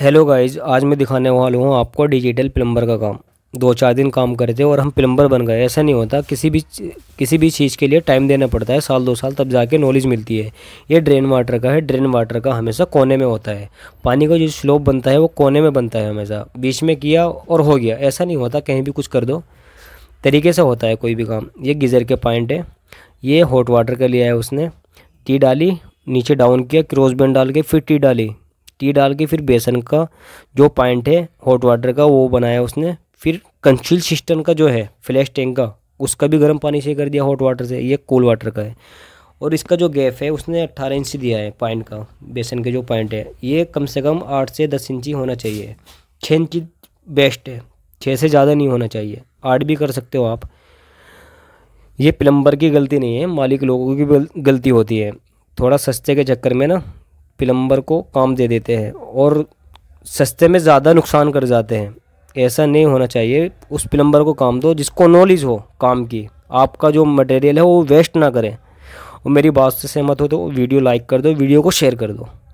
hello guys आज मैं दिखाने वाला हूँ आपको डिजिटल प्लम्बर का काम दो चार दिन काम करे थे और हम प्लम्बर बन गए ऐसा नहीं होता किसी भी किसी भी चीज़ के लिए टाइम देना पड़ता है साल दो साल तब जाके नॉलेज मिलती है ये ड्रेन वाटर का है ड्रेन वाटर का हमेशा कोने में होता है पानी का जो स्लोप बनता है वो कोने में बनता है हमेशा बीच में किया और हो गया ऐसा नहीं होता कहीं भी कुछ कर दो तरीके से होता है कोई भी काम ये गीज़र के पॉइंट है ये हॉट वाटर का लिया है उसने टी डाली नीचे डाउन किया क्रॉस बैंड डाल के फिर टी डाली टी डाल के फिर बेसन का जो पॉइंट है हॉट वाटर का वो बनाया उसने फिर कंसील सिस्टम का जो है फ्लैश टैंक का उसका भी गर्म पानी से कर दिया हॉट वाटर से ये कोल्ड वाटर का है और इसका जो गैप है उसने अट्ठारह इंच दिया है पॉइंट का बेसन के जो पॉइंट है ये कम से कम आठ से दस इंची होना चाहिए छः इंची बेस्ट है छः से ज़्यादा नहीं होना चाहिए आठ भी कर सकते हो आप ये प्लम्बर की गलती नहीं है मालिक लोगों की गलती होती है थोड़ा सस्ते के चक्कर में ना प्लम्बर को काम दे देते हैं और सस्ते में ज़्यादा नुकसान कर जाते हैं ऐसा नहीं होना चाहिए उस प्लम्बर को काम दो जिसको नॉलेज हो काम की आपका जो मटेरियल है वो वेस्ट ना करें और मेरी बात से सहमत हो तो वीडियो लाइक कर दो वीडियो को शेयर कर दो